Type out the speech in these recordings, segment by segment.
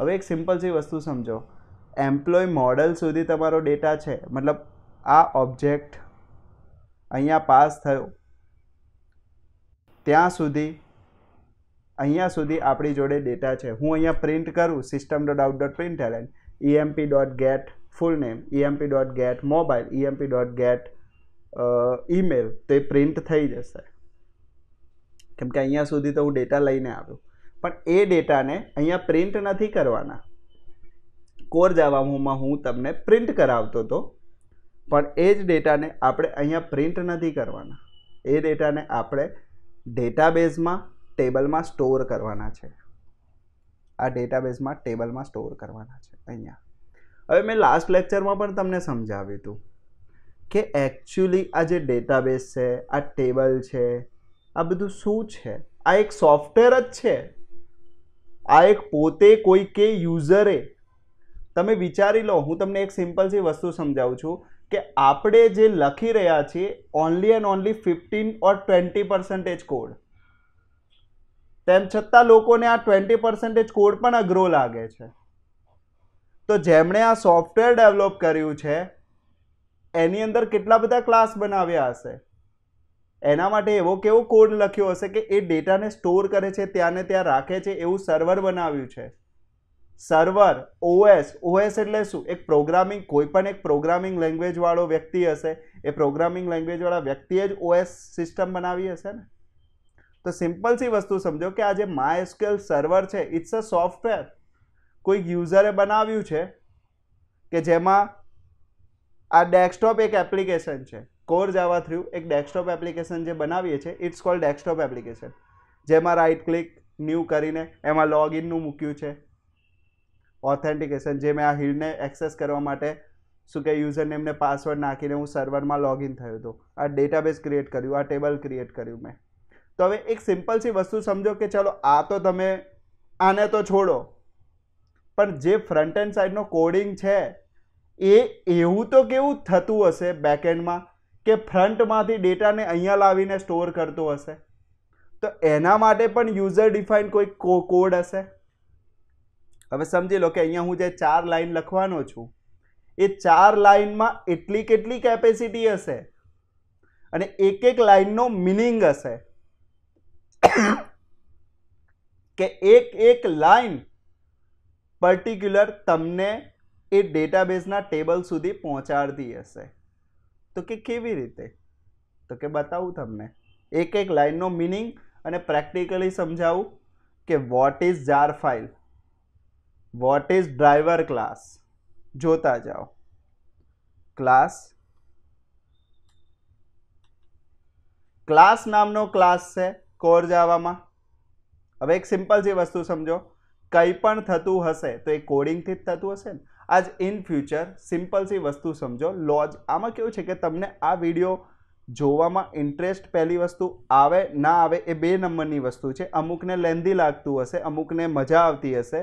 હવે એક simple C વસ્તુ સમજો એમ્પ્લોય મોડલ સુધી તમારો ડેટા છે મતલબ આ ઓબ્જેક્ટ અહીંયા પાસ થયો ત્યાં સુધી અહીંયા સુધી આપણી જોડે ડેટા છે હું અહીંયા પ્રિન્ટ કરું system dot out dot print એલેન EMP dot get full name EMP dot get mobile EMP dot get email તો એ પ્રિન્ટ થઈ જશે કેમ કે અહીંયા સુધી તો હું ડેટા લઈને આવ્યો પણ એ ડેટાને અહીંયા પ્રિન્ટ નથી કરવાના કોર જાવાહુમાં હું તમને પ્રિન્ટ કરાવતો હતો પણ એ જ ડેટાને આપણે અહીંયા પ્રિન્ટ નથી કરવાના એ ડેટાને આપણે ડેટાબેઝમાં ટેબલમાં સ્ટોર કરવાના છે આ ડેટાબેઝમાં ટેબલમાં સ્ટોર કરવાના છે અહીંયા હવે મેં લાસ્ટ લેક્ચરમાં પણ તમને સમજાવ્યું હતું કે એકચ્યુઅલી આ જે ડેટાબેઝ છે આ ટેબલ છે આ બધું શું છે આ એક સોફ્ટવેર જ છે આ એક પોતે કોઈ કે યુઝરે તમે વિચારી લો હું તમને એક સિમ્પલ સી વસ્તુ સમજાવું છું કે આપણે જે લખી રહ્યા છીએ only and only fifteen or twenty percentage code તેમ છતાં લોકોને આ ટ્વેન્ટી પર્સન્ટેજ કોડ પણ અઘરો લાગે છે તો જેમણે આ સોફ્ટવેર ડેવલપ કર્યું છે એની અંદર કેટલા બધા ક્લાસ બનાવ્યા હશે એના માટે એવો કેવો કોડ લખ્યો હશે કે એ ડેટાને સ્ટોર કરે છે ત્યાંને ત્યાં રાખે છે એવું સર્વર બનાવ્યું છે સર્વર ઓએસ ઓએસ એટલે શું એક પ્રોગ્રામિંગ કોઈ પણ એક પ્રોગ્રામિંગ લેંગ્વેજવાળો વ્યક્તિ હશે એ પ્રોગ્રામિંગ લેંગ્વેજવાળા વ્યક્તિએ જ ઓએસ સિસ્ટમ બનાવી હશે ને તો સિમ્પલ સી વસ્તુ સમજો કે આ જે માયસ્કેલ સર્વર છે ઇટ્સ અ સોફ્ટવેર કોઈક યુઝરે બનાવ્યું છે કે જેમાં આ ડેસ્કટોપ એક એપ્લિકેશન છે કોર જાવા થ્રુ એક ડેસ્કટોપ એપ્લિકેશન જે બનાવીએ છીએ ઇટ્સ કોલ્ડ ડેસ્કટોપ એપ્લિકેશન જેમાં રાઇટ ક્લિક ન્યૂ કરીને એમાં લોગિનનું મૂક્યું છે ઓથેન્ટિકેશન જે મેં આ હિલને એક્સેસ કરવા માટે શું કે યુઝર નેમને પાસવર્ડ નાખીને હું સર્વરમાં લોગિન થયો હતો આ ડેટાબેઝ ક્રિએટ કર્યું આ ટેબલ ક્રિએટ કર્યું મેં તો હવે એક સિમ્પલ સી વસ્તુ સમજો કે ચાલો આ તો તમે આને તો છોડો પણ જે ફ્રન્ટ એન્ડ સાઈડનો કોડિંગ છે એ એવું તો કેવું થતું હશે બેકએન્ડમાં કે ફ્રન્ટમાંથી ડેટાને અહીંયા લાવીને સ્ટોર કરતો હશે તો એના માટે પણ યુઝર ડિફાઇન કોઈ કોડ હશે હવે સમજી લો કે અહીંયા હું જે ચાર લાઇન લખવાનો છું એ ચાર લાઇનમાં એટલી કેટલી કેપેસિટી હશે અને એક એક લાઇનનો મિનિંગ હશે કે એક એક લાઇન પર્ટિક્યુલર તમને એ ડેટાબેઝના ટેબલ સુધી પહોંચાડતી હશે તો કે કેવી રીતે તો કે બતાવું તમને એક એક લાઇનનો મિનિંગ અને પ્રેક્ટિકલી સમજાવું કે what is jar file what is driver class જોતા જાઓ ક્લાસ ક્લાસ નામનો ક્લાસ છે કોર જાવામાં હવે એક સિમ્પલ જે વસ્તુ સમજો કંઈ પણ થતું હશે તો એ કોડિંગથી જ થતું હશે ને આજ ઇન ફ્યુચર સિમ્પલ સી વસ્તુ સમજો લોજ આમાં કેવું છે કે તમને આ વિડીયો જોવામાં ઇન્ટરેસ્ટ પહેલી વસ્તુ આવે ના આવે એ બે નંબરની વસ્તુ છે અમુકને લેન્ધી લાગતું હશે અમુકને મજા આવતી હશે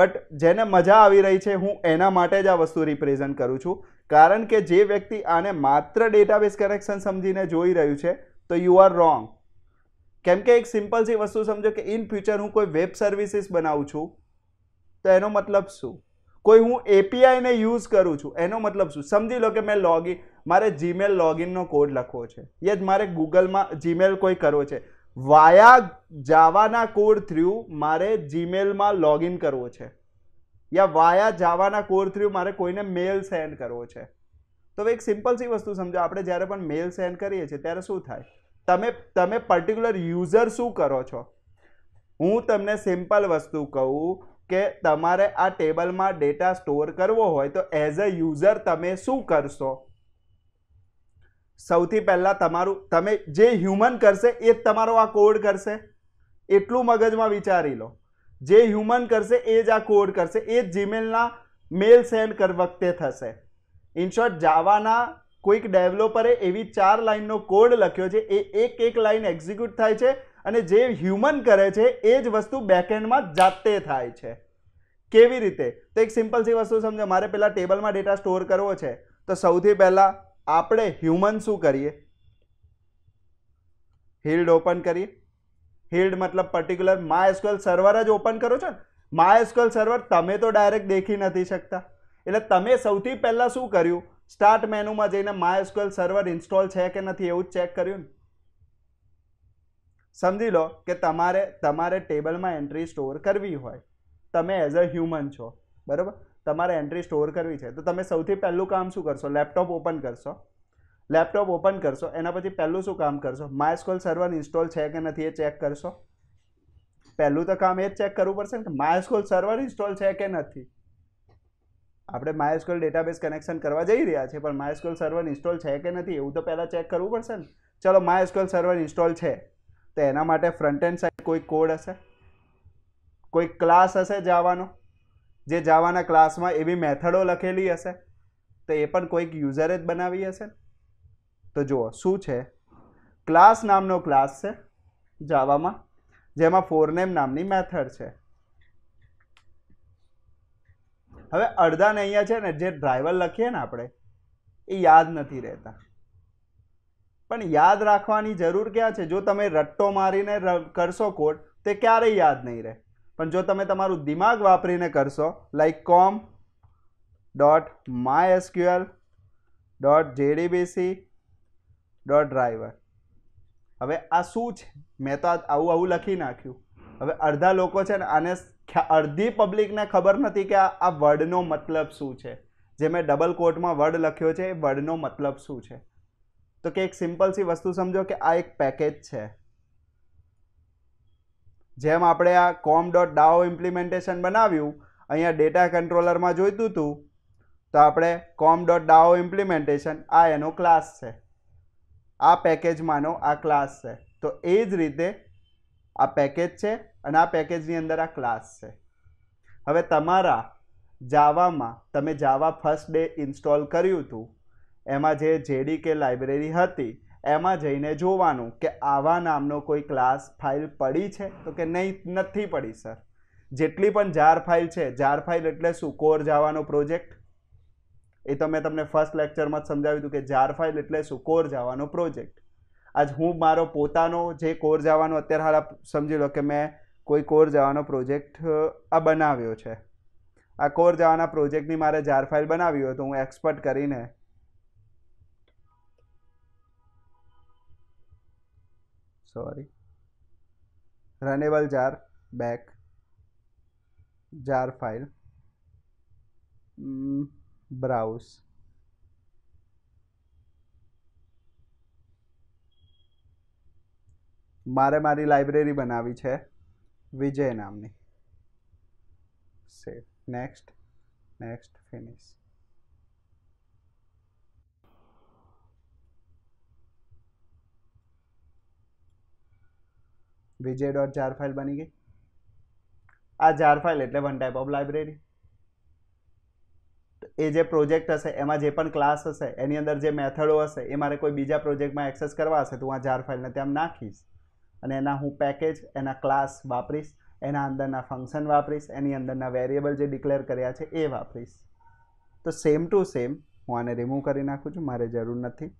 બટ જેને મજા આવી રહી છે હું એના માટે જ આ વસ્તુ રિપ્રેઝન્ટ કરું છું કારણ કે જે વ્યક્તિ આને માત્ર ડેટાબેઝ કનેક્શન સમજીને જોઈ રહ્યું છે તો યુ આર રોંગ કેમ કે એક સિમ્પલ સી વસ્તુ સમજો કે ઇન ફ્યુચર હું કોઈ વેબ સર્વિસીસ બનાવું છું તો એનો મતલબ શું કોઈ હું એપીઆઈને યુઝ કરું છું એનો મતલબ શું સમજી લો કે મેં લોગિન મારે જીમેલ લોગિનનો કોડ લખવો છે એ જ મારે ગૂગલમાં જીમેલ કોઈ કરવો છે વાયા જાવાના કોડ થ્રુ મારે જીમેલમાં લોગિન કરવો છે યા વાયા જાવાના કોડ થ્રુ મારે કોઈને મેલ સેન્ડ કરવો છે તો એક સિમ્પલ સી વસ્તુ સમજો આપણે જ્યારે પણ મેલ સેન્ડ કરીએ છીએ ત્યારે શું થાય તમે તમે પર્ટિક્યુલર યુઝર શું કરો છો હું તમને સિમ્પલ વસ્તુ કહું કે તમારે આ ટેબલમાં ડેટા સ્ટોર કરવો હોય તો એઝ અ યુઝર તમે શું કરશો સૌથી પહેલાં તમારું તમે જે હ્યુમન કરશે એ જ તમારો આ કોડ કરશે એટલું મગજમાં વિચારી લો જે હ્યુમન કરશે એ જ આ કોડ કરશે એ જ જીમેલના મેલ સેન્ડ કર વખતે થશે ઇનશોર્ટ જાવાના કોઈક ડેવલોપરે એવી ચાર લાઇનનો કોડ લખ્યો છે એ એક એક લાઇન એક્ઝિક્યુટ થાય છે અને જે હ્યુમન કરે છે એ જ વસ્તુ બેકએન્ડમાં જાતે થાય છે કેવી રીતે તો એક સિમ્પલ સી વસ્તુ સમજો મારે પહેલાં ટેબલમાં ડેટા સ્ટોર કરવો છે તો સૌથી પહેલાં આપણે હ્યુમન શું કરીએ હિલ્ડ ઓપન કરીએ હિલ્ડ મતલબ પર્ટિક્યુલર માય માયસ્ક્યુએલ સર્વર જ ઓપન કરો છો ને માયસ્ક્યુએલ સર્વર તમે તો ડાયરેક્ટ દેખી નથી શકતા એટલે તમે સૌથી પહેલાં શું કર્યું સ્ટાર્ટ મેનુમાં જઈને માય માયસ્ક્યુએલ સર્વર ઇન્સ્ટોલ છે કે નથી એવું જ ચેક કર્યું ને સમજી લો કે તમારે તમારે ટેબલમાં એન્ટ્રી સ્ટોર કરવી હોય તમે એઝ અ હ્યુમન છો બરાબર તમારે એન્ટ્રી સ્ટોર કરવી છે તો તમે સૌથી પહેલું કામ શું કરશો લેપટોપ ઓપન કરશો લેપટોપ ઓપન કરશો એના પછી પહેલું શું કામ કરશો માયસ્કોલ સર્વર ઇન્સ્ટોલ છે કે નથી એ ચેક કરશો પહેલું તો કામ એ જ ચેક કરવું પડશે ને કે માયસ્કોલ સર્વર ઇન્સ્ટોલ છે કે નથી આપણે માયસ્કોલ ડેટાબેઝ કનેક્શન કરવા જઈ રહ્યા છીએ પણ માયસ્કોલ સર્વર ઇન્સ્ટોલ છે કે નથી એવું તો પહેલાં ચેક કરવું પડશે ને ચલો માયસ્કોલ સર્વર ઇન્સ્ટોલ છે તો એના માટે ફ્રન્ટ એન્ડ સાઈડ કોઈ કોડ હશે કોઈ ક્લાસ હશે જાવાનો જે જાવાના ક્લાસમાં એવી મેથડો લખેલી હશે તો એ પણ કોઈક યુઝરે જ બનાવી હશે તો જુઓ શું છે ક્લાસ નામનો ક્લાસ છે જાવામાં જેમાં ફોરનેમ નામની મેથડ છે હવે અડધાને અહીંયા છે ને જે ડ્રાઈવર લખીએ ને આપણે એ યાદ નથી રહેતા પણ યાદ રાખવાની જરૂર ક્યાં છે જો તમે રટ્ટો મારીને કરશો કોડ તે ક્યારેય યાદ નહીં રહે પણ જો તમે તમારું દિમાગ વાપરીને કરશો like com dot MySQL dot JDBC dot driver હવે આ શું છે મેં તો આવું આવું લખી નાખ્યું હવે અડધા લોકો છે ને આને અડધી પબ્લિકને ખબર નથી કે આ વર્ડનો મતલબ શું છે જે મેં ડબલ કોર્ટમાં વર્ડ લખ્યો છે એ વર્ડનો મતલબ શું છે તો કે એક સિમ્પલ સી વસ્તુ સમજો કે આ એક પેકેજ છે જેમ આપણે આ કોમ ડોટ ડાઓ ઇમ્પ્લિમેન્ટેશન બનાવ્યું અહીંયા ડેટા કંટ્રોલરમાં જોઈતું હતું તો આપણે કોમ ડોટ ડાઓ ઇમ્પ્લિમેન્ટેશન આ એનો ક્લાસ છે આ પેકેજમાંનો આ ક્લાસ છે તો એ જ રીતે આ પેકેજ છે અને આ પેકેજની અંદર આ ક્લાસ છે હવે તમારા જાવામાં તમે જાવા ફર્સ્ટ ડે ઇન્સ્ટોલ કર્યું હતું એમાં જે જેડી કે લાઇબ્રેરી હતી એમાં જઈને જોવાનું કે આવા નામનો કોઈ ક્લાસ ફાઇલ પડી છે તો કે નહીં નથી પડી સર જેટલી પણ જાર ફાઇલ છે જાર ફાઇલ એટલે શું કોર જાવાનો પ્રોજેક્ટ એ તો મેં તમને ફર્સ્ટ લેક્ચરમાં જ સમજાવ્યું હતું કે જાર ફાઇલ એટલે શું કોર જાવાનો પ્રોજેક્ટ આજ હું મારો પોતાનો જે કોર જાવાનો અત્યારે હાલ સમજી લો કે મેં કોઈ કોર જવાનો પ્રોજેક્ટ આ બનાવ્યો છે આ કોર જવાના પ્રોજેક્ટની મારે જાર ફાઇલ બનાવી હોય તો હું એક્સપર્ટ કરીને sorry runnable jar back jar file browse मारे मारी लाइब्रेरी बनावी है विजय नामनी सेव नेक्स्ट नेक्स्ट फिनिश વિજે ડોટ જાર ફાઇલ બની ગઈ આ જાર ફાઇલ એટલે વન ટાઈપ ઓફ લાઇબ્રેરી એ જે પ્રોજેક્ટ હશે એમાં જે પણ ક્લાસ હશે એની અંદર જે મેથડો હશે એ મારે કોઈ બીજા પ્રોજેક્ટમાં એક્સેસ કરવા હશે તો હું આ જાર ફાઇલને ત્યાં નાખીશ અને એના હું પેકેજ એના ક્લાસ વાપરીશ એના અંદરના ફંક્શન વાપરીશ એની અંદરના વેરિયેબલ જે ડિક્લેર કર્યા છે એ વાપરીશ તો સેમ ટુ સેમ હું આને રિમૂવ કરી નાખું છું મારે જરૂર નથી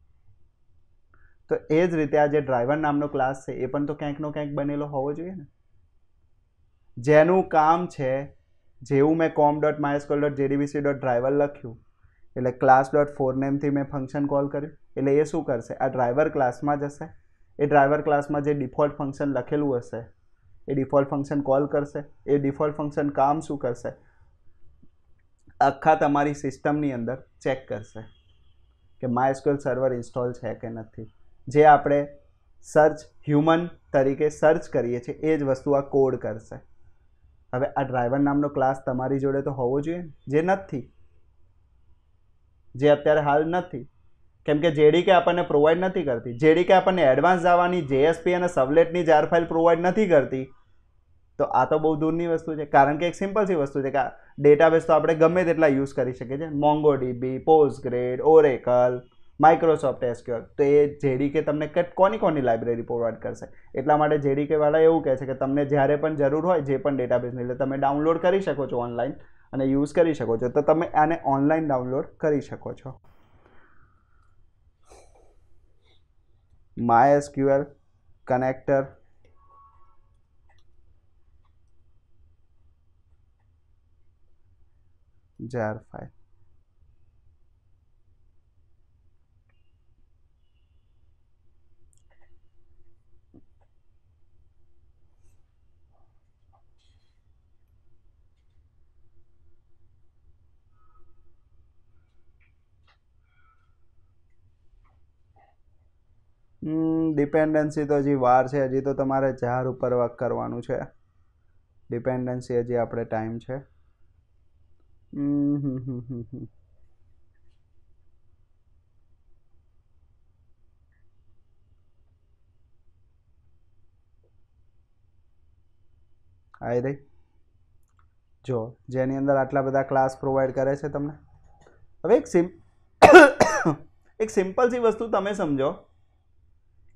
તો એ જ રીતે આ જે ડ્રાઈવર નામનો ક્લાસ છે એ પણ તો ક્યાંકનો ક્યાંક બનેલો હોવો જોઈએ ને જેનું કામ છે જેવું મેં com dot MySQL dot JDBC dot driver લખ્યું એટલે ક્લાસ ડોટ ફોર નેમથી મેં ફંક્શન કોલ કર્યું એટલે એ શું કરશે આ ડ્રાઈવર ક્લાસમાં જશે એ ડ્રાઈવર ક્લાસમાં જે ડિફોલ્ટ ફંક્શન લખેલું હશે એ ડિફોલ્ટ ફંક્શન કોલ કરશે એ ડિફોલ્ટ ફંક્શન કામ શું કરશે આખા તમારી સિસ્ટમની અંદર ચેક કરશે કે માયસ્કોલ સર્વર ઇન્સ્ટોલ છે કે નથી જે આપણે સર્ચ હ્યુમન તરીકે સર્ચ કરીએ છીએ એ જ વસ્તુ આ કોડ કરશે હવે આ ડ્રાઈવર નામનો ક્લાસ તમારી જોડે તો હોવો જોઈએ જે નથી જે અત્યારે હાલ નથી કેમ કે જેડીકે આપણને પ્રોવાઈડ નથી કરતી જેડીકે આપણને એડવાન્સ જાવાની જેએસપી અને સવલેટની જાર ફાઇલ પ્રોવાઈડ નથી કરતી તો આ તો બહુ દૂરની વસ્તુ છે કારણ કે એક સિમ્પલ સી વસ્તુ છે કે ડેટાબેઝ તો આપણે ગમે તેટલા યુઝ કરી શકીએ છીએ MongoDB Postgres Oracle Microsoft SQL તો એ જેડીકે તમને કોની કોની લાઇબ્રેરી પ્રોવાઈડ કરશે એટલા માટે જેડીકેવાળા એવું કહે છે કે તમને જ્યારે પણ જરૂર હોય જે પણ ડેટાબેઝની એટલે તમે ડાઉનલોડ કરી શકો છો ઓનલાઈન અને યુઝ કરી શકો છો તો તમે આને ઓનલાઈન ડાઉનલોડ કરી શકો છો MySQL connector jar file dependency તો હજી વાર છે હજી તો તમારે જાર ઉપર વર્ક કરવાનું છે ડિપેન્ડન્સી હજી આપણે ટાઈમ છે આવી રહી જો જેની અંદર આટલા બધા ક્લાસ પ્રોવાઈડ કરે છે તમને હવે એક સિમ એક સિમ્પલ સી વસ્તુ તમે સમજો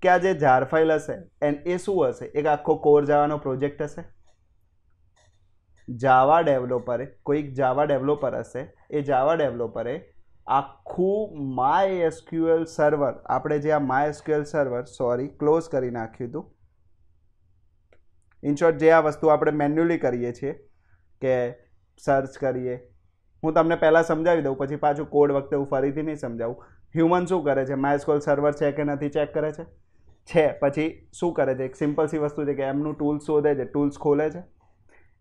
કે આ જે ઝાર ફાઇલ હશે એન એ શું હશે એક આખો કોર જવાનો પ્રોજેક્ટ હશે જાવા ડેવલપરે કોઈક જાવા ડેવલોપર હશે એ જાવા ડેવલપરે આખું માય એસક્યુએલ સર્વર આપણે જે આ MySQL server sorry close કરી નાખ્યું હતું ઇનશોર્ટ જે આ વસ્તુ આપણે મેન્યુઅલી કરીએ છીએ કે સર્ચ કરીએ હું તમને પહેલાં સમજાવી દઉં પછી પાછું કોડ વખતે હું ફરીથી નહીં સમજાવું હ્યુમન શું કરે છે માય માયસ્કોલ સર્વર છે કે નથી ચેક કરે છે છે પછી શું કરે છે એક સિમ્પલ સી વસ્તુ છે કે એમનું ટૂલ્સ શોધે છે ટૂલ્સ ખોલે છે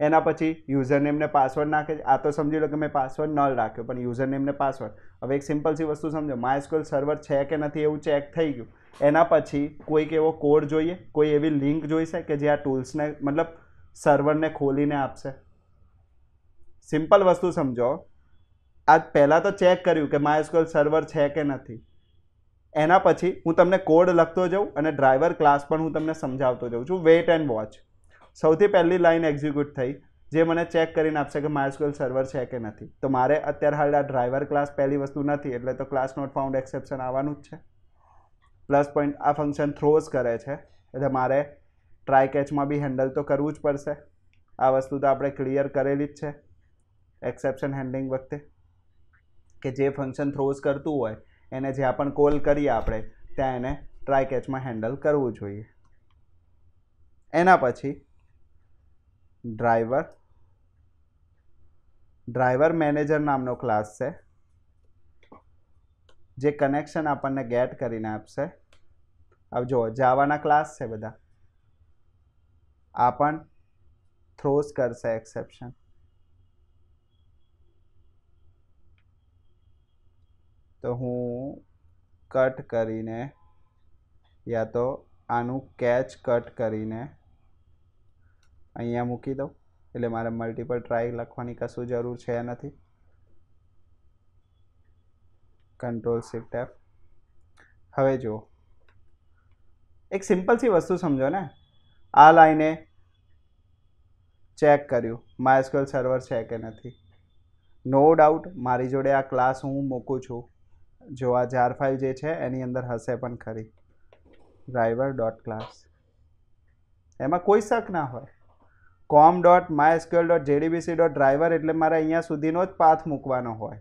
એના પછી યુઝર નેમને પાસવર્ડ નાખે છે આ તો સમજી લો કે મેં પાસવર્ડ ન રાખ્યો પણ યુઝર નેમને પાસવર્ડ હવે એક સિમ્પલ સી વસ્તુ સમજો માયસ્કોલ સર્વર છે કે નથી એવું ચેક થઈ ગયું એના પછી કોઈક એવો કોડ જોઈએ કોઈ એવી લિંક જોઈશે કે જે આ ટૂલ્સને મતલબ સર્વરને ખોલીને આપશે સિમ્પલ વસ્તુ સમજો આજ પહેલાં તો ચેક કર્યું કે માયસ્કોલ સર્વર છે કે નથી એના પછી હું તમને કોડ લખતો જાઉં અને ડ્રાઈવર ક્લાસ પણ હું તમને સમજાવતો જાઉં છું વેટ એન્ડ વોચ સૌથી પહેલી લાઇન એક્ઝિક્યુટ થઈ જે મને ચેક કરીને આપશે કે માયસ્કલ સર્વર છે કે નથી તો મારે અત્યારે હાલ આ ડ્રાઈવર ક્લાસ પહેલી વસ્તુ નથી એટલે તો ક્લાસ નોટ ફાઉન્ડ એક્સેપ્શન આવવાનું જ છે પ્લસ પોઈન્ટ આ ફંક્શન થ્રોઝ કરે છે એટલે મારે ટ્રાય કેચમાં બી હેન્ડલ તો કરવું જ પડશે આ વસ્તુ તો આપણે ક્લિયર કરેલી જ છે એક્સેપ્શન હેન્ડલિંગ વખતે કે જે ફંક્શન થ્રોઝ કરતું હોય એને જ્યાં પણ કોલ કરીએ આપણે ત્યાં એને ટ્રાય કેચમાં હેન્ડલ કરવું જોઈએ એના પછી ડ્રાઈવર ડ્રાઈવર મેનેજર નામનો ક્લાસ છે જે કનેક્શન આપણને ગેટ કરીને આપશે હવે જુઓ જાવાના ક્લાસ છે બધા આ પણ થ્રોસ કરશે એક્સેપ્શન તો હું કટ કરીને યા તો આનું કેચ કટ કરીને અહીંયા મૂકી દઉં એટલે મારે મલ્ટિપલ ટ્રાય લખવાની કશું જરૂર છે નથી કંટ્રોલ શિફ્ટ એફ હવે જુઓ એક સિમ્પલ સી વસ્તુ સમજો ને આ લાઈને ચેક કર્યું માયસ્કલ સર્વર છે કે નથી નો ડાઉટ મારી જોડે આ ક્લાસ હું મૂકું છું જો આ જાર ફાઇલ જે છે એની અંદર હશે પણ ખરી ડ્રાઈવર ડોટ ક્લાસ એમાં કોઈ શક ના હોય com dot MySQL dot JDBC dot driver એટલે મારે અહીંયા સુધીનો જ પાથ મૂકવાનો હોય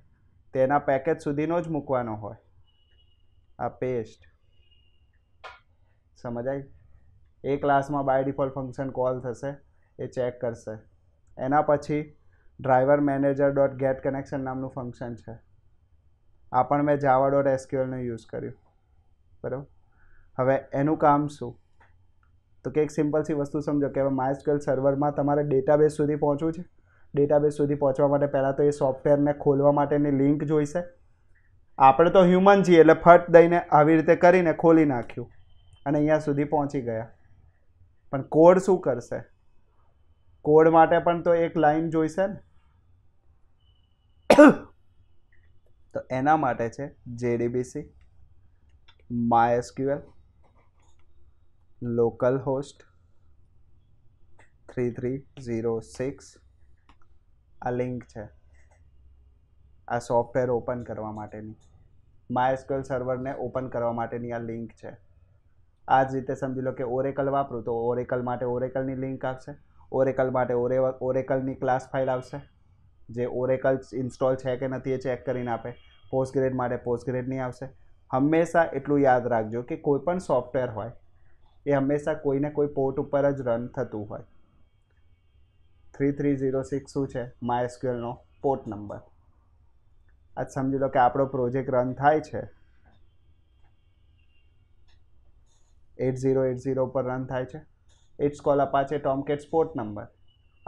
તેના પેકેજ સુધીનો જ મૂકવાનો હોય આ પેસ્ટ સમજાય એ ક્લાસમાં બાય ડિફોલ્ટ ફંક્શન કોલ થશે એ ચેક કરશે એના પછી driver manager dot get connection નામનું ફંક્શન છે આ પણ મેં જાવા ડોટ એસક્યુએલનો યુઝ કર્યો બરાબર હવે એનું કામ શું તો કે એક સિમ્પલ સી વસ્તુ સમજો કે હવે માયસ્ક્યુએલ સર્વરમાં તમારે ડેટાબેઝ સુધી પહોંચવું છે ડેટાબેઝ સુધી પહોંચવા માટે પહેલાં તો એ સોફ્ટવેરને ખોલવા માટેની લિંક જોઈશે આપણે તો હ્યુમન છીએ એટલે ફટ દઈને આવી રીતે કરીને ખોલી નાખ્યું અને અહીંયા સુધી પહોંચી ગયા પણ કોડ શું કરશે કોડ માટે પણ તો એક લાઈન જોઈશે ને તો એના માટે છે JDBC MySQL localhost three three zero six આ લિંક છે આ સોફ્ટવેર ઓપન કરવા માટેની માયએસક્યુએલ સર્વરને ઓપન કરવા માટેની આ લિંક છે આ જ રીતે સમજી લો કે ઓરેકલ વાપરું તો ઓરેકલ માટે ઓરેકલની લિંક આવશે ઓરેકલ માટે ઓરે ઓરેકલની ક્લાસ ફાઇલ આવશે જે ઓરેકલ ઇન્સ્ટોલ છે કે નથી એ ચેક કરીને આપે પોસ્ટ ગ્રેડ માટે પોસ્ટ ગ્રેડ નહીં આવશે હંમેશા એટલું યાદ રાખજો કે કોઈ પણ સોફ્ટવેર હોય એ હંમેશા કોઈને કોઈ પોર્ટ ઉપર જ રન થતું હોય થ્રી થ્રી ઝીરો સિક્સ શું છે માયસ્ક્યુએલનો પોર્ટ નંબર આજ સમજી લો કે આપણો પ્રોજેક્ટ રન થાય છે એટ ઝીરો એટ ઝીરો પર રન થાય છે it's call Apache Tomcat's port number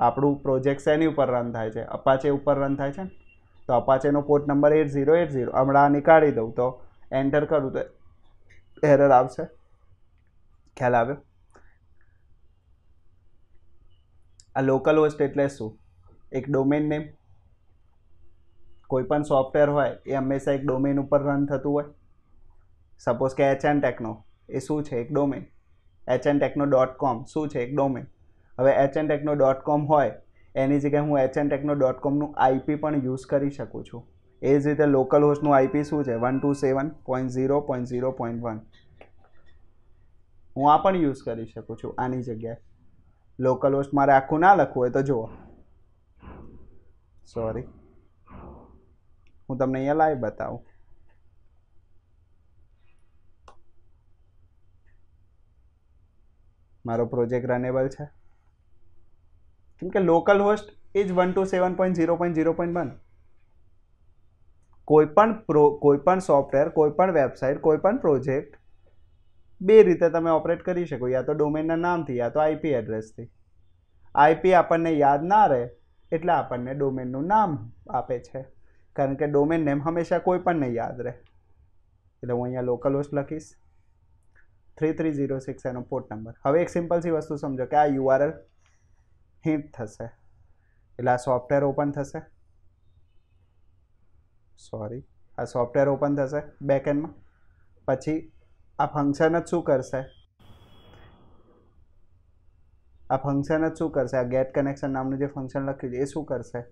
આપણું પ્રોજેક્ટ શેની ઉપર રન થાય છે અપાચે ઉપર રન થાય છે તો અપાચેનો port number eight zero eight zero હમણાં નીકાળી દઉં તો એન્ટર કરું તો એરર આવશે ખ્યાલ આવ્યો આ લોકલ હોસ્ટ એટલે શું એક ડોમેન નેમ કોઈપણ સોફ્ટવેર હોય એ હંમેશા એક ડોમેન ઉપર રન થતું હોય સપોઝ કે એચ એન ટેકનો એ શું છે એક domain H N techno dot com શું છે એક ડોમેન હવે એચ એન ટેકનો ડોટ કોમ હોય એની જગ્યાએ હું એચ એન ટેકનો ડોટ કોમનું આઈપી પણ યુઝ કરી શકું છું એ જ રીતે લોકલ હોસ્ટનું આઈપી શું છે one two seven point zero point zero point one હું આ પણ યુઝ કરી શકું છું આની જગ્યાએ લોકલ હોસ્ટ મારે આખું ના લખવું હોય તો જુઓ સોરી હું તમને અહીંયા લાઈવ બતાવું મારો પ્રોજેક્ટ રનેબલ છે કેમ કે localhost is one two seven point zero point zero point one કોઈપણ પ્રો કોઈપણ સોફ્ટવેર કોઈપણ વેબસાઇટ કોઈપણ પ્રોજેક્ટ બે રીતે તમે ઓપરેટ કરી શકો યા તો ડોમેનના નામથી યા તો આઈપી એડ્રેસથી આઈપી આપણને યાદ ના રહે એટલે આપણને ડોમેનનું નામ આપે છે કારણ કે ડોમેન નેમ હંમેશા કોઈ પણ નહીં યાદ રહે એટલે હું અહીંયા લોકલ હોસ્ટ લખીશ થ્રી થ્રી ઝીરો સિક્સ એનો પોર્ટ નંબર હવે એક સિમ્પલ સી વસ્તુ સમજો કે આ યુઆરએલ હિન્ટ થશે એટલે આ સોફ્ટવેર ઓપન થશે સોરી આ સોફ્ટવેર ઓપન થશે બેકએન્ડમાં પછી આ ફંક્શન જ શું કરશે આ ફંક્શન જ શું કરશે આ ગેટ કનેક્શન નામનું જે ફંક્શન લખ્યું છે એ શું કરશે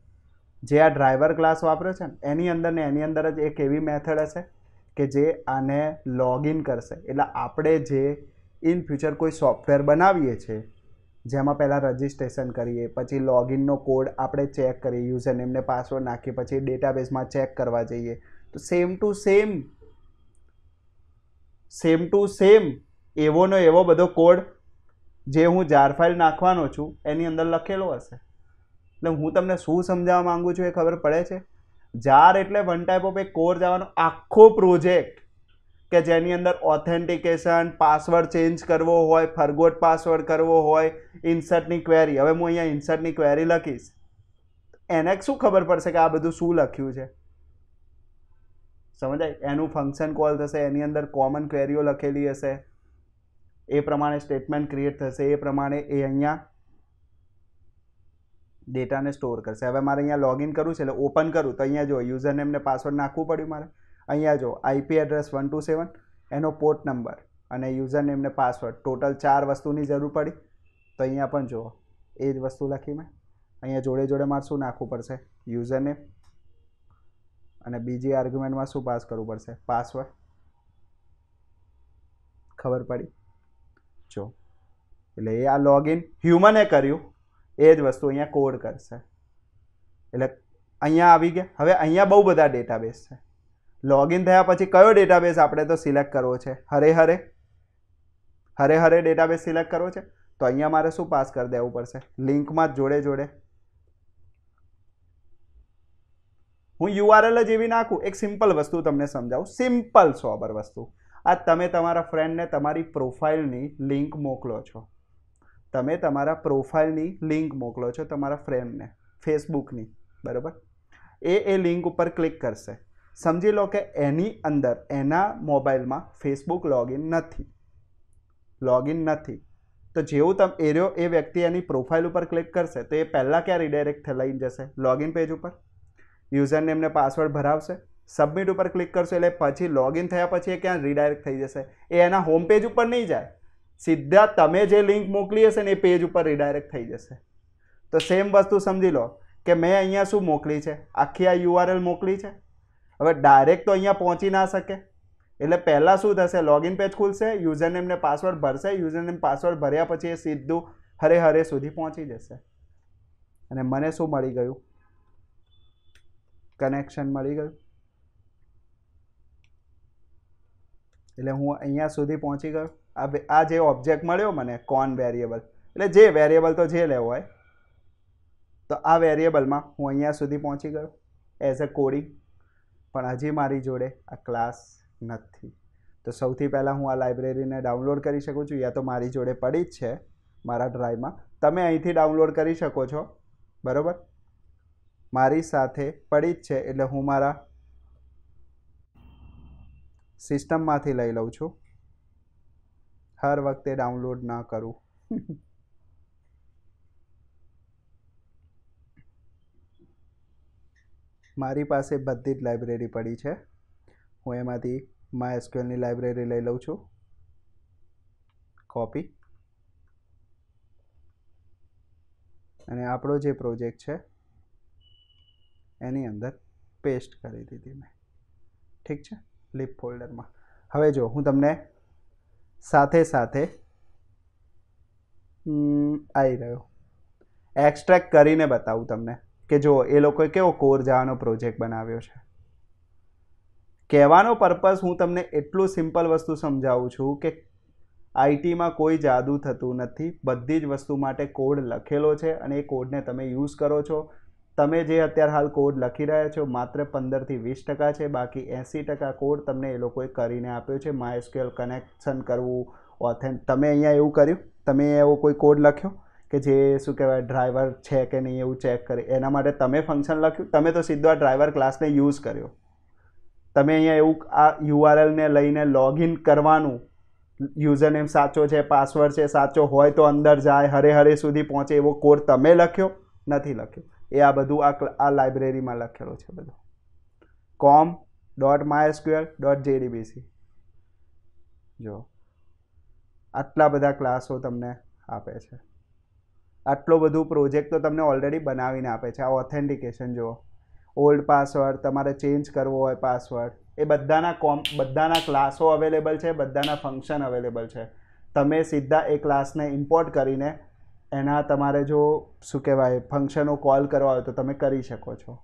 જે આ ડ્રાઈવર ક્લાસ વાપરે છે ને એની અંદર ને એની અંદર જ એક એવી મેથડ હશે કે જે આને લોગિન કરશે એટલે આપણે જે ઇન ફ્યુચર કોઈ સોફ્ટવેર બનાવીએ છીએ જેમાં પહેલાં રજિસ્ટ્રેશન કરીએ પછી લોગિનનો કોડ આપણે ચેક કરીએ યુઝર નેમને પાસવર્ડ નાખીએ પછી ડેટાબેઝમાં ચેક કરવા જઈએ તો same to same same to same એવોનો એવો બધો કોડ જે હું જાર ફાઇલ નાખવાનો છું એની અંદર લખેલો હશે એટલે હું તમને શું સમજાવવા માગું છું એ ખબર પડે છે જાર એટલે વન ટાઈપ ઓફ એ કોર જવાનો આખો પ્રોજેક્ટ કે જેની અંદર ઓથેન્ટિકેશન પાસવર્ડ ચેન્જ કરવો હોય ફરગોટ પાસવર્ડ કરવો હોય ઇન્સર્ટની ક્વેરી હવે હું અહીંયા ઇન્સર્ટની ક્વેરી લખીશ એને શું ખબર પડશે કે આ બધું શું લખ્યું છે સમજાય એનું ફંક્શન કોલ થશે એની અંદર કોમન ક્વેરીઓ લખેલી હશે એ પ્રમાણે સ્ટેટમેન્ટ ક્રિએટ થશે એ પ્રમાણે એ અહીંયા ડેટાને સ્ટોર કરશે હવે મારે અહીંયા લોગિન કરવું છે એટલે ઓપન કરું તો અહીંયા જો યુઝર નેમને પાસવર્ડ નાખવું પડ્યું મારે અહીંયા જો IP address one two seven એનો પોર્ટ નંબર અને યુઝર નેમને પાસવર્ડ ટોટલ ચાર વસ્તુની જરૂર પડી તો અહીંયા પણ જુઓ એ જ વસ્તુ લખી મેં અહીંયા જોડે જોડે મારે શું નાખવું પડશે યુઝર નેમ અને બીજી આર્ગ્યુમેન્ટમાં શું પાસ કરવું પડશે પાસવર્ડ ખબર પડી જો એટલે એ આ લોગિન હ્યુમને કર્યું એ જ વસ્તુ અહીંયા કોડ કરશે એટલે અહીંયા આવી ગયા હવે અહીંયા બહુ બધા ડેટાબેઝ છે લોગિન થયા પછી કયો ડેટાબેઝ આપણે તો સિલેક્ટ કરવો છે હરે હરે હરે હરે ડેટાબેઝ સિલેક્ટ કરવો છે તો અહીંયા મારે શું પાસ કરી દેવું પડશે લિંકમાં જ જોડે જોડે હું યુઆરએલ જ એવી નાખું એક સિમ્પલ વસ્તુ તમને સમજાવું સિમ્પલ સોબર વસ્તુ આ તમે તમારા ફ્રેન્ડને તમારી પ્રોફાઇલની લિંક મોકલો છો તમે તમારા પ્રોફાઇલની લિંક મોકલો છો તમારા ફ્રેન્ડને ફેસબુકની બરાબર એ એ લિંક ઉપર ક્લિક કરશે સમજી લો કે એની અંદર એના મોબાઈલમાં ફેસબુક લોગિન નથી લોગિન નથી તો જેવું તમે એરિયો એ વ્યક્તિ એની પ્રોફાઇલ ઉપર ક્લિક કરશે તો એ પહેલાં ક્યાં રિડાયરેક્ટ થઈ જશે લોગિન પેજ ઉપર યુઝર નેમને પાસવર્ડ ભરાવશે સબમિટ ઉપર ક્લિક કરશો એટલે પછી લોગિન થયા પછી એ ક્યાં રિડાયરેક્ટ થઈ જશે એ એના હોમ પેજ ઉપર નહીં જાય સીધા તમે જે લિંક મોકલી હશે ને એ પેજ ઉપર રિડાયરેક્ટ થઈ જશે તો સેમ વસ્તુ સમજી લો કે મેં અહીંયા શું મોકલી છે આખી આ યુઆરએલ મોકલી છે હવે ડાયરેક્ટ તો અહીંયા પહોંચી ના શકે એટલે પહેલાં શું થશે લોગિન પેજ ખુલશે યુઝરનેમ ને પાસવર્ડ ભરશે યુઝરનેમ પાસવર્ડ ભર્યા પછી એ સીધું હરે હરે સુધી પહોંચી જશે અને મને શું મળી ગયું કનેક્શન મળી ગયું એટલે હું અહીંયા સુધી પહોંચી ગયો આ જે ઓબ્જેક્ટ મળ્યો મને કોન વેરિયેબલ એટલે જે વેરિયેબલ તો જે લેવો હોય તો આ વેરિયેબલમાં હું અહીંયા સુધી પહોંચી ગયો એઝ અ કોડિંગ પણ હજી મારી જોડે આ ક્લાસ નથી તો સૌથી પહેલાં હું આ લાઇબ્રેરીને ડાઉનલોડ કરી શકું છું યા તો મારી જોડે પડી જ છે મારા ડ્રાઈવમાં તમે અહીંથી ડાઉનલોડ કરી શકો છો બરાબર મારી સાથે પડી જ છે એટલે હું મારા સિસ્ટમમાંથી લઈ લઉં છું હર વખતે ડાઉનલોડ ના કરું મારી પાસે બધી જ લાઇબ્રેરી પડી છે હું એમાંથી માયએસક્યુએલની લાઇબ્રેરી લઈ લઉં છું કોપી અને આપણો જે પ્રોજેક્ટ છે એની અંદર પેસ્ટ કરી દીધી મેં ઠીક છે લિપ ફોલ્ડરમાં હવે જો હું તમને સાથે સાથે આવી રહ્યો એક્સ્ટ્રેક્ટ કરીને બતાવું તમને કે જો એ લોકોએ કેવો કોર જવાનો પ્રોજેક્ટ બનાવ્યો છે કહેવાનો પર્પઝ હું તમને એટલું સિમ્પલ વસ્તુ સમજાવું છું કે આઈટીમાં કોઈ જાદુ થતું નથી બધી જ વસ્તુ માટે કોડ લખેલો છે અને એ કોડને તમે યુઝ કરો છો તમે જે અત્યારે હાલ કોડ લખી રહ્યા છો માત્ર પંદરથી વીસ ટકા છે બાકી એંસી ટકા કોડ તમને એ લોકોએ કરીને આપ્યો છે માય માયસ્કેલ કનેક્શન કરવું ઓથેન્ટ તમે અહીંયા એવું કર્યું તમે એવો કોઈ કોડ લખ્યો કે જે શું કહેવાય ડ્રાઈવર છે કે નહીં એવું ચેક કરે એના માટે તમે ફંક્શન લખ્યું તમે તો સીધો આ ડ્રાઈવર ક્લાસને યુઝ કર્યો તમે અહીંયા એવું આ યુઆરએલને લઈને લોગિન કરવાનું યુઝર નેમ સાચો છે પાસવર્ડ છે સાચો હોય તો અંદર જાય હરે હરે સુધી પહોંચે એવો કોડ તમે લખ્યો નથી લખ્યો એ આ બધું આ આ લાઇબ્રેરીમાં લખેલો છે બધું કોમ ડોટ માયસ્ક્યુએલ ડોટ જેડીબીસી જો આટલા બધા ક્લાસો તમને આપે છે આટલો બધું પ્રોજેક્ટ તો તમને ઓલરેડી બનાવીને આપે છે આ ઓથેન્ટિકેશન જુઓ ઓલ્ડ પાસવર્ડ તમારે ચેન્જ કરવો હોય પાસવર્ડ એ બધાના કોમ બધાના ક્લાસો અવેલેબલ છે બધાના ફંક્શન અવેલેબલ છે તમે સીધા એ ક્લાસને ઇમ્પોર્ટ કરીને એના તમારે જો શું કહેવાય ફંક્શનો કોલ કરવા હોય તો તમે કરી શકો છો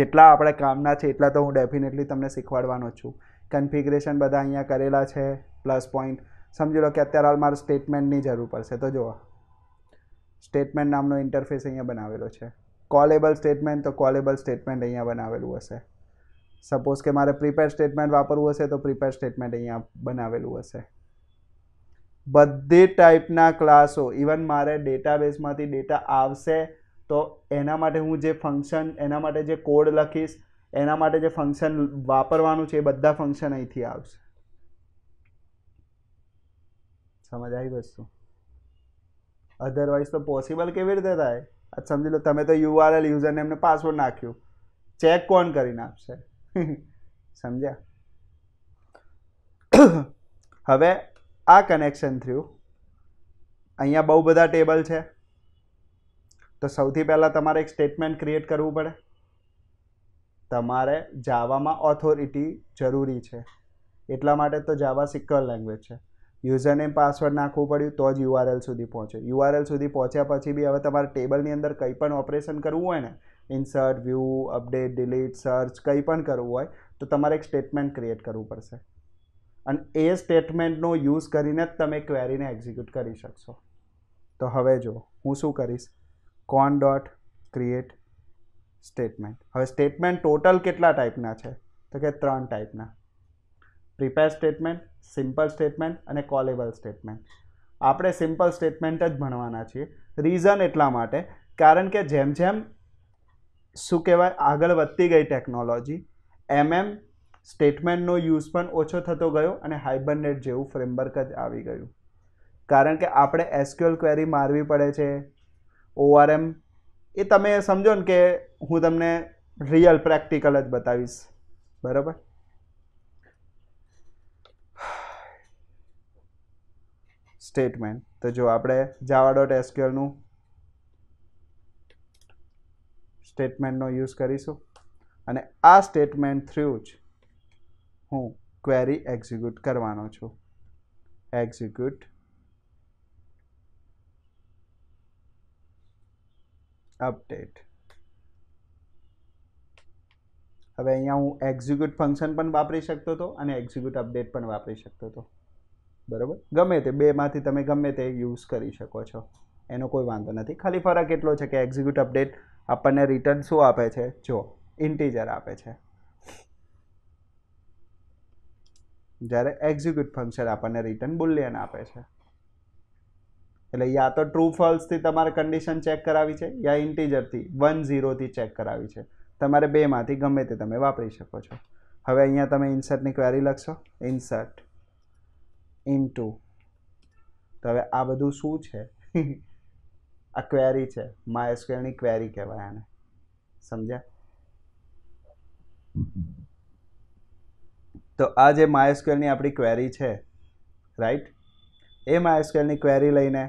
જેટલા આપણે કામના છે એટલા તો હું ડેફિનેટલી તમને શીખવાડવાનો છું કન્ફિગ્રેશન બધા અહીંયા કરેલા છે પ્લસ પોઈન્ટ સમજી લો કે અત્યારે હાલ મારે સ્ટેટમેન્ટની જરૂર પડશે તો જુઓ સ્ટેટમેન્ટ નામનો ઇન્ટરફેસ અહીંયા બનાવેલો છે કોલેબલ સ્ટેટમેન્ટ તો કોલેબલ સ્ટેટમેન્ટ અહીંયા બનાવેલું હશે સપોઝ કે મારે પ્રિપેર સ્ટેટમેન્ટ વાપરવું હશે તો પ્રિપેર સ્ટેટમેન્ટ અહીંયા બનાવેલું હશે બધી ટાઈપના ક્લાસો ઇવન મારે ડેટાબેઝમાંથી ડેટા આવશે તો એના માટે હું જે ફંક્શન એના માટે જે કોડ લખીશ એના માટે જે ફંક્શન વાપરવાનું છે એ બધા ફંક્શન અહીંથી આવશે સમજ આવી વસ્તુ અધરવાઇઝ તો પોસિબલ કેવી રીતે થાય સમજી લો તમે તો યુઆરએલ યુઝર નેમને પાસવર્ડ નાખ્યું ચેક કોણ કરીને આપશે સમજ્યા હવે આ કનેક્શન થયું અહીંયા બહુ બધા ટેબલ છે તો સૌથી પહેલાં તમારે એક સ્ટેટમેન્ટ ક્રિએટ કરવું પડે તમારે જાવામાં ઓથોરિટી જરૂરી છે એટલા માટે તો જાવા સિક્યોર લેંગ્વેજ છે યુઝરનેમ પાસવર્ડ નાખવું પડ્યું તો જ યુઆરએલ સુધી પહોંચે યુઆરએલ સુધી પહોંચ્યા પછી બી હવે તમારે ટેબલની અંદર કંઈ પણ ઓપરેશન કરવું હોય ને insert view update delete search કંઈ પણ કરવું હોય તો તમારે એક સ્ટેટમેન્ટ ક્રિએટ કરવું પડશે અને એ સ્ટેટમેન્ટનો યુઝ કરીને જ તમે ક્વેરીને એક્ઝિક્યુટ કરી શકશો તો હવે જો હું શું કરીશ કોન ડોટ ક્રિએટ સ્ટેટમેન્ટ હવે સ્ટેટમેન્ટ ટોટલ કેટલા ટાઈપના છે તો કે ત્રણ ટાઈપના પ્રિપેર સ્ટેટમેન્ટ સિમ્પલ સ્ટેટમેન્ટ અને કોલેબલ સ્ટેટમેન્ટ આપણે સિમ્પલ સ્ટેટમેન્ટ જ ભણવાના છીએ રીઝન એટલા માટે કારણ કે જેમ જેમ શું કહેવાય આગળ વધતી ગઈ ટેકનોલોજી એમ એમ સ્ટેટમેન્ટનો યુઝ પણ ઓછો થતો ગયો અને હાઇબરનેટ જેવું ફ્રેમવર્ક જ આવી ગયું કારણ કે આપણે એસક્યુએલ ક્વેરી મારવી પડે છે ઓઆરએમ એ તમે સમજો ને કે હું તમને રિયલ પ્રેક્ટિકલ જ બતાવીશ બરાબર સ્ટેટમેન્ટ તો જો આપણે જાવા ડોટ એસક્યુએલનું સ્ટેટમેન્ટનો યુઝ કરીશું અને આ સ્ટેટમેન્ટ થ્રુ જ હું ક્વેરી એક્ઝિક્યુટ કરવાનો છું એક્ઝિક્યુટ અપડેટ હવે અહીંયા હું એક્ઝિક્યુટ ફંક્શન પણ વાપરી શકતો હતો અને એક્ઝિક્યુટ અપડેટ પણ વાપરી શકતો હતો બરાબર ગમે તે બેમાંથી તમે ગમે તે યુઝ કરી શકો છો એનો કોઈ વાંધો નથી ખાલી ફરક એટલો છે કે એક્ઝિક્યુટ અપડેટ આપણને રિટર્ન શું આપે છે જો ઇન્ટીજર આપે છે જ્યારે એક્ઝિક્યુટ ફંક્શન આપણને રિટર્ન બુલિયન આપે છે એટલે યા તો ટ્રુ ફોલ્સથી તમારે કન્ડિશન ચેક કરાવી છે યા ઇન્ટીજરથી વન ઝીરોથી ચેક કરાવી છે તમારે બેમાંથી ગમે તે તમે વાપરી શકો છો હવે અહીંયા તમે ઇન્સર્ટની ક્વેરી લખશો ઇન્સર્ટ ટુ તો હવે આ બધું શું છે આ ક્વેરી છે માયસ્કેલની ક્વેરી કહેવાય આને સમજ્યા તો આ જે માયસ્કેલની આપણી ક્વેરી છે રાઈટ એ માયસ્કેલની ક્વેરી લઈને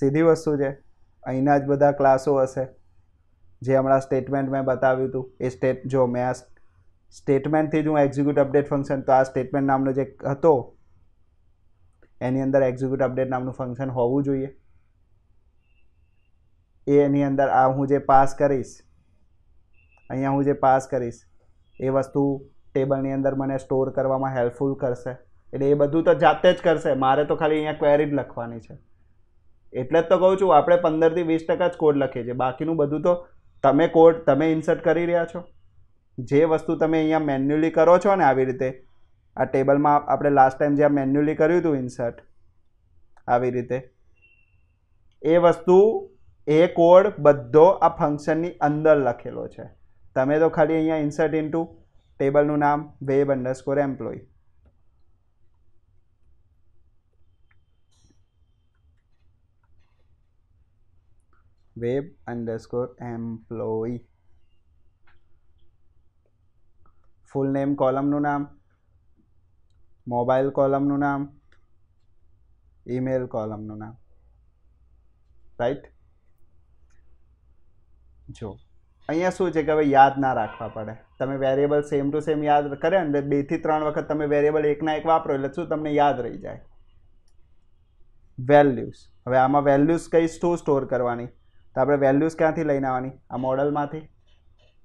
સીધી વસ્તુ છે અહીંના જ બધા ક્લાસો હશે જે હમણાં સ્ટેટમેન્ટ મેં બતાવ્યું હતું એ સ્ટેટ જો મેં આ સ્ટેટમેન્ટથી જ હું એક્ઝિક્યુટ અપડેટ ફંક્શન તો આ સ્ટેટમેન્ટ નામનો જે હતો એની અંદર એક્ઝિક્યુટ અપડેટ નામનું ફંક્શન હોવું જોઈએ એ એની અંદર આ હું જે પાસ કરીશ અહીંયા હું જે પાસ કરીશ એ વસ્તુ ટેબલની અંદર મને સ્ટોર કરવામાં હેલ્પફુલ કરશે એટલે એ બધું તો જાતે જ કરશે મારે તો ખાલી અહીંયા ક્વેરી જ લખવાની છે એટલે જ તો કહું છું આપણે પંદરથી વીસ ટકા જ કોડ લખીએ છીએ બાકીનું બધું તો તમે કોડ તમે ઇન્સર્ટ કરી રહ્યા છો જે વસ્તુ તમે અહીંયા મેન્યુઅલી કરો છો ને આવી રીતે આ ટેબલમાં આપણે લાસ્ટ ટાઈમ જ્યાં મેન્યુઅલી કર્યું હતું ઇન્સર્ટ આવી રીતે એ વસ્તુ એ કોડ બધો આ ફંક્શનની અંદર લખેલો છે તમે તો ખાલી અહીંયા ઇન્સર્ટ ટુ ટેબલનું નામ web underscore employ web underscore employ full name કોલમનું નામ મોબાઈલ કોલમનું નામ ઈમેલ કોલમનું નામ રાઈટ જો અહીંયા શું છે કે હવે યાદ ના રાખવા પડે તમે વેરિયેબલ સેમ ટુ સેમ યાદ કરે ને બેથી ત્રણ વખત તમે વેરિયેબલ એકના એક વાપરો એટલે શું તમને યાદ રહી જાય વેલ્યુઝ હવે આમાં વેલ્યુઝ કઈ શું સ્ટોર કરવાની તો આપણે વેલ્યુઝ ક્યાંથી લઈને આવવાની આ મોડલમાંથી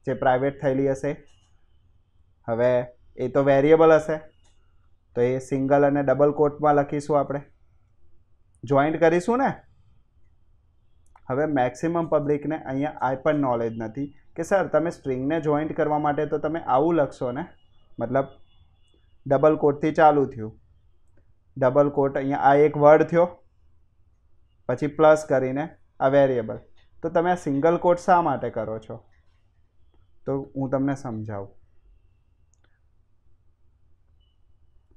જે પ્રાઇવેટ થયેલી હશે હવે એ તો વેરિયેબલ હશે તો એ સિંગલ અને ડબલ કોટમાં લખીશું આપણે જોઈન્ટ કરીશું ને હવે મેક્સિમમ પબ્લિકને અહીંયા આ પણ નોલેજ નથી કે સર તમે સ્ટ્રિંગને જોઈન્ટ કરવા માટે તો તમે આવું લખશો ને મતલબ ડબલ કોટથી ચાલુ થયું ડબલ કોટ અહીંયા આ એક વર્ડ થયો પછી પ્લસ કરીને આ વેરિયેબલ તો તમે આ સિંગલ કોટ શા માટે કરો છો તો હું તમને સમજાવું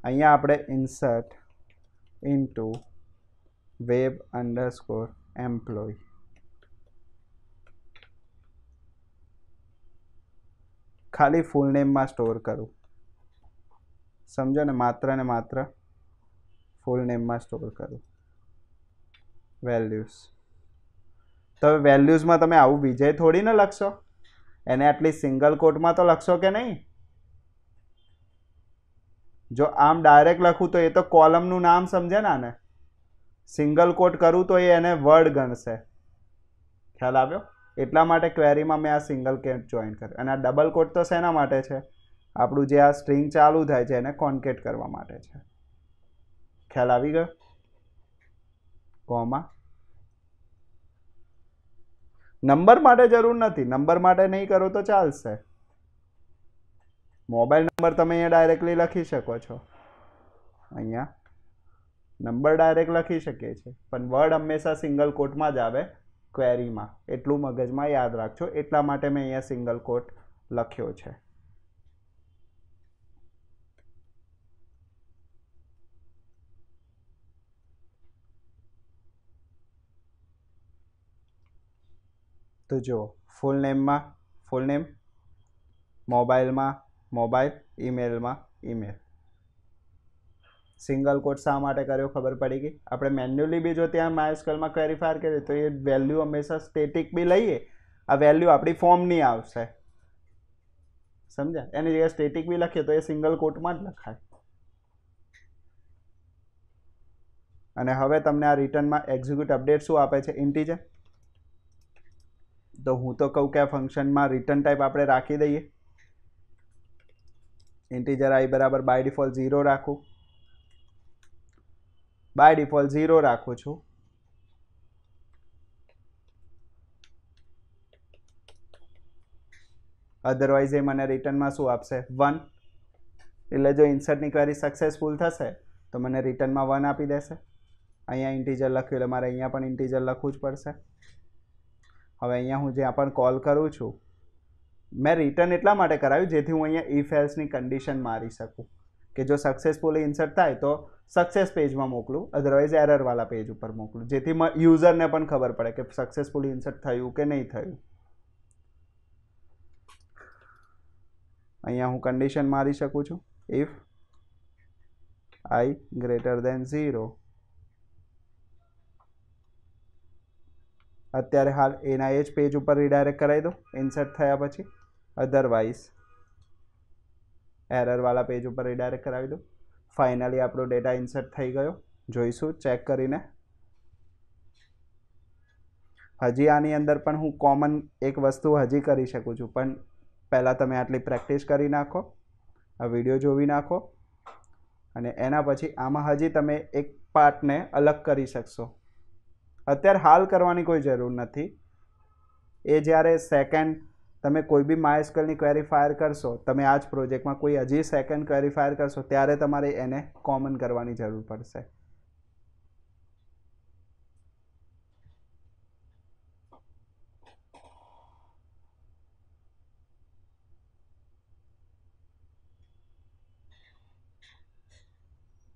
અહીંયા આપણે insert into web underscore employ ખાલી ફૂલ નેમમાં સ્ટોર કરું સમજો ને માત્ર ને માત્ર ફૂલ નેમમાં સ્ટોર કરું વેલ્યુઝ તો હવે વેલ્યુઝમાં તમે આવું વિજય થોડી ને લખશો એને આટલી સિંગલ કોટમાં તો લખશો કે નહીં જો આમ ડાયરેક્ટ લખું તો એ તો કોલમનું નામ સમજે ને આને સિંગલ કોટ કરું તો એ એને વર્ડ ગણશે ખ્યાલ આવ્યો એટલા માટે ક્વેરીમાં મેં આ સિંગલ કેટ જોઈન કર્યું અને આ ડબલ કોટ તો શેના માટે છે આપણું જે આ સ્ટ્રિંગ ચાલુ થાય છે એને કોન્કેટ કરવા માટે છે ખ્યાલ આવી ગયો કોમાં નંબર માટે જરૂર નથી નંબર માટે નહીં કરો તો ચાલશે મોબાઈલ નંબર તમે અહીંયા ડાયરેક્ટલી લખી શકો છો અહીંયા નંબર ડાયરેક્ટ લખી શકીએ છીએ પણ વર્ડ હંમેશા સિંગલ કોટમાં જ આવે ક્વેરીમાં એટલું મગજમાં યાદ રાખજો એટલા માટે મેં અહીંયા સિંગલ કોટ લખ્યો છે તો જુઓ ફૂલ નેમમાં ફૂલ નેમ મોબાઈલમાં મોબાઈલ ઈમેલમાં ઈમેલ સિંગલ કોટ શા માટે કર્યો ખબર પડી ગઈ આપણે મેન્યુઅલી બી જો ત્યાં માયસ્કલમાં ક્લેરિફાયર કરીએ તો એ વેલ્યુ હંમેશા સ્ટેટિક બી લઈએ આ વેલ્યુ આપણી ફોર્મની આવશે સમજ્યા એની જગ્યાએ સ્ટેટિક બી લખીએ તો એ સિંગલ કોટમાં જ લખાય અને હવે તમને આ રિટર્નમાં એક્ઝિક્યુટ અપડેટ શું આપે છે ઇન્ટીજર તો હું તો કહું કે આ ફંક્શનમાં રિટર્ન ટાઈપ આપણે રાખી દઈએ ઇન્ટીજર આઈ બરાબર બાય ડિફોલ્ટ ઝીરો રાખું બાય ડિફોલ્ટ ઝીરો રાખું છું અધરવાઇઝ એ મને રિટર્નમાં શું આપશે વન એટલે જો ઇન્સર્ટની ક્વેરી સક્સેસફુલ થશે તો મને રિટર્નમાં વન આપી દેશે અહીંયા ઇન્ટીજર લખ્યું એટલે મારે અહીંયા પણ ઇન્ટીજર લખવું જ પડશે હવે અહીંયા હું જ્યાં પણ કોલ કરું છું મેં રિટર્ન એટલા માટે કરાવ્યું જેથી હું અહીંયા ઈ ફેલ્સની કન્ડિશન મારી શકું કે જો સક્સેસફુલી ઇન્સર્ટ થાય તો સક્સેસ પેજમાં મોકલું અધરવાઇઝ એરરવાળા પેજ ઉપર મોકલું જેથી યુઝરને પણ ખબર પડે કે સક્સેસફુલી ઇન્સર્ટ થયું કે નહીં થયું અહીંયા હું કન્ડિશન મારી શકું છું if I greater than zero અત્યારે હાલ એના એ જ પેજ ઉપર રીડાયરેક્ટ કરાવી દો ઇન્સર્ટ થયા પછી અધરવાઇઝ એરરવાળા પેજ ઉપર રીડાયરેક્ટ કરાવી દઉં ફાઇનલી આપણો ડેટા ઇન્સર્ટ થઈ ગયો જોઈશું ચેક કરીને હજી આની અંદર પણ હું કોમન એક વસ્તુ હજી કરી શકું છું પણ પહેલાં તમે આટલી પ્રેક્ટિસ કરી નાખો આ વિડીયો જોવી નાખો અને એના પછી આમાં હજી તમે એક પાર્ટને અલગ કરી શકશો અત્યારે હાલ કરવાની કોઈ જરૂર નથી એ જ્યારે સેકન્ડ તમે કોઈ બી માયસ્કલની ક્વેરી ફાયર કરશો તમે આ જ પ્રોજેક્ટમાં કોઈ હજી સેકન્ડ ક્વેરી ફાયર કરશો ત્યારે તમારે એને કોમન કરવાની જરૂર પડશે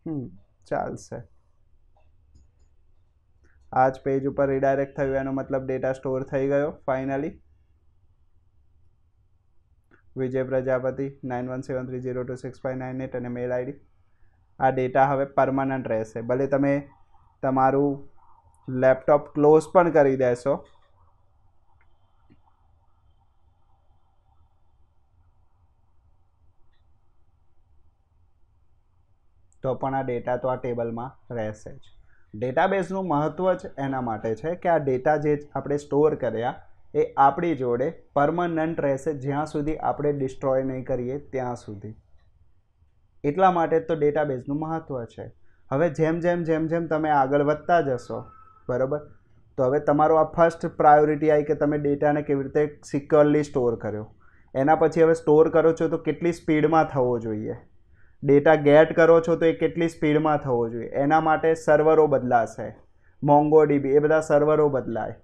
હમ ચાલશે આ જ પેજ ઉપર રિડાયરેક્ટ થયું એનો મતલબ ડેટા સ્ટોર થઈ ગયો finally Vijay Prajapati nine one seven three zero two six five nine eight અને મેલ આઈડી આ ડેટા હવે પરમાનન્ટ રહેશે ભલે તમે તમારું લેપટોપ ક્લોઝ પણ કરી દેશો તો પણ આ ડેટા તો આ ટેબલમાં રહેશે જ ડેટાબેઝનું મહત્ત્વ જ એના માટે છે કે આ ડેટા જે આપણે સ્ટોર કર્યા એ આપણી જોડે પરમાનન્ટ રહેશે જ્યાં સુધી આપણે ડિસ્ટ્રોય નહીં કરીએ ત્યાં સુધી એટલા માટે તો ડેટાબેઝનું મહત્ત્વ છે હવે જેમ જેમ જેમ જેમ તમે આગળ વધતા જશો બરાબર તો હવે તમારો આ ફર્સ્ટ પ્રાયોરિટી આવી કે તમે ડેટાને કેવી રીતે સિક્યોરલી સ્ટોર કર્યો એના પછી હવે સ્ટોર કરો છો તો કેટલી સ્પીડમાં થવો જોઈએ ડેટા ગેટ કરો છો તો એ કેટલી સ્પીડમાં થવો જોઈએ એના માટે સર્વરો બદલાશે મોંગોડીબી એ બધા સર્વરો બદલાય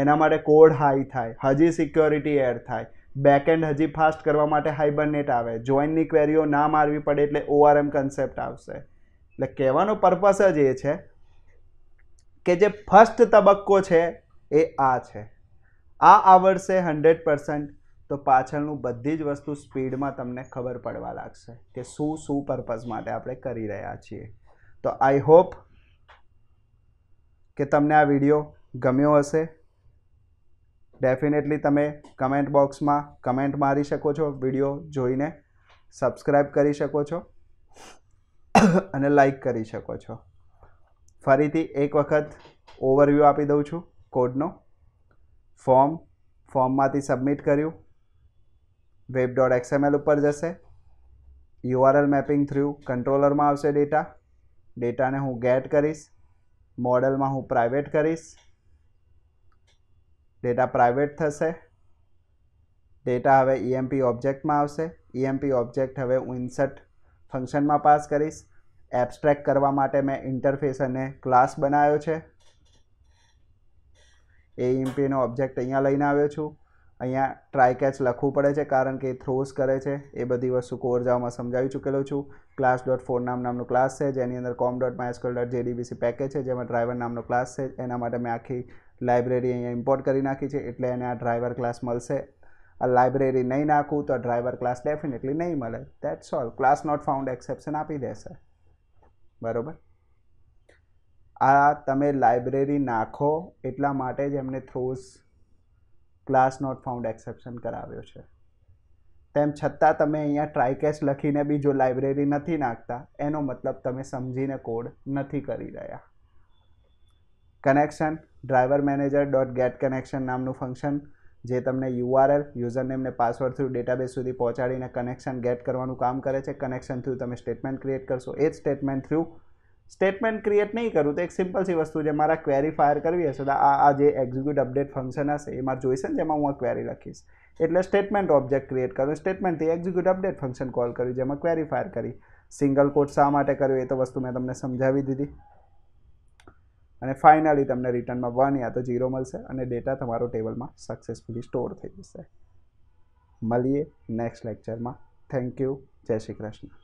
એના માટે કોડ હાઈ થાય હજી સિક્યોરિટી એડ થાય બેકએન્ડ હજી ફાસ્ટ કરવા માટે હાઈબરનેટ આવે જોઈનની ક્વેરીઓ ના મારવી પડે એટલે ઓઆરએમ કન્સેપ્ટ આવશે એટલે કહેવાનો પર્પસ જ એ છે કે જે ફર્સ્ટ તબક્કો છે એ આ છે આ આવડશે હંડ્રેડ પર્સન્ટ તો પાછળનું બધી જ વસ્તુ સ્પીડમાં તમને ખબર પડવા લાગશે કે શું શું પર્પઝ માટે આપણે કરી રહ્યા છીએ તો આઈ હોપ કે તમને આ વિડીયો ગમ્યો હશે ડેફિનેટલી તમે કમેન્ટ બોક્સમાં કમેન્ટ મારી શકો છો વિડીયો જોઈને સબસ્ક્રાઈબ કરી શકો છો અને લાઈક કરી શકો છો ફરીથી એક વખત ઓવરવ્યૂ આપી દઉં છું કોડનો ફોર્મ ફોર્મમાંથી સબમિટ કર્યું વેબ ડોટ એક્સએમએલ ઉપર જશે યુઆરએલ મેપિંગ થ્રુ કંટ્રોલરમાં આવશે ડેટા ડેટાને હું ગેટ કરીશ મોડેલમાં હું પ્રાઇવેટ કરીશ ડેટા પ્રાઇવેટ થશે ડેટા હવે ઈએમપી e ઓબ્જેક્ટમાં આવશે ઈએમપી e ઓબ્જેક્ટ હવે હું ઇન્સર્ટ ફંક્શનમાં પાસ કરીશ એબ્સ્ટ્રેક્ટ કરવા માટે મેં ઇન્ટરફેસ અને ક્લાસ બનાવ્યો છે એઈએમપીનો ઓબ્જેક્ટ અહીંયા લઈને આવ્યો છું અહીંયા ટ્રાય કેચ લખવું પડે છે કારણ કે એ થ્રોઝ કરે છે એ બધી વસ્તુ કોરજાઓમાં સમજાવી ચૂકેલો છું ક્લાસ ડોટ ફોર નામ નામનો ક્લાસ છે જેની અંદર com dot my MySQL dot JDBC package છે જેમાં ડ્રાઈવર નામનો ક્લાસ છે એના માટે મેં આખી લાઇબ્રેરી અહીંયા ઇમ્પોર્ટ કરી નાખી છે એટલે એને આ ડ્રાઈવર ક્લાસ મળશે આ લાઇબ્રેરી નહીં નાખું તો ડ્રાઈવર ક્લાસ ડેફિનેટલી નહીં મળે that's all class not found exception આપી દેશે બરાબર આ તમે લાઇબ્રેરી નાખો એટલા માટે જ એમને throws class not found exception કરાવ્યો છે તેમ છતાં તમે અહીંયા ટ્રાયકેશ લખીને બી જો લાઇબ્રેરી નથી નાખતા એનો મતલબ તમે સમજીને કોડ નથી કરી રહ્યા connection driver manager dot get connection નામનું ફંક્શન જે તમને યુઆરએલ યુઝરનેમ ને પાસવર્ડ થ્રુ ડેટાબેઝ સુધી પહોંચાડીને કનેક્શન ગેટ કરવાનું કામ કરે છે કનેક્શન થ્રુ તમે સ્ટેટમેન્ટ ક્રિએટ કરશો એ જ સ્ટેટમેન્ટ થ્રુ સ્ટેટમેન્ટ ક્રિએટ નહીં કરું તો એક સિમ્પલ સી વસ્તુ જે મારા ક્વેરી ફાયર કરવી હશે તો આ આ જે એક્ઝિક્યુટ અપડેટ ફંક્શન હશે એ મારે જોઈશે ને જેમાં હું આ ક્વેરી લખીશ એટલે સ્ટેટમેન્ટ ઓબ્જેક્ટ ક્રિએટ કરું સ્ટેટમેન્ટથી એક્ઝિક્યુટ અપડેટ ફંક્શન કોલ કર્યું જેમાં ક્વેરી ફાયર કરી સિંગલ કોડ શા માટે કર્યું એ તો વસ્તુ મેં તમને સમજાવી દીધી અને ફાઇનલી તમને રિટર્નમાં વન યા તો ઝીરો મળશે અને ડેટા તમારો ટેબલમાં સક્સેસફુલી સ્ટોર થઈ જશે મળીએ નેક્સ્ટ લેક્ચરમાં થેન્ક યુ જય શ્રી કૃષ્ણ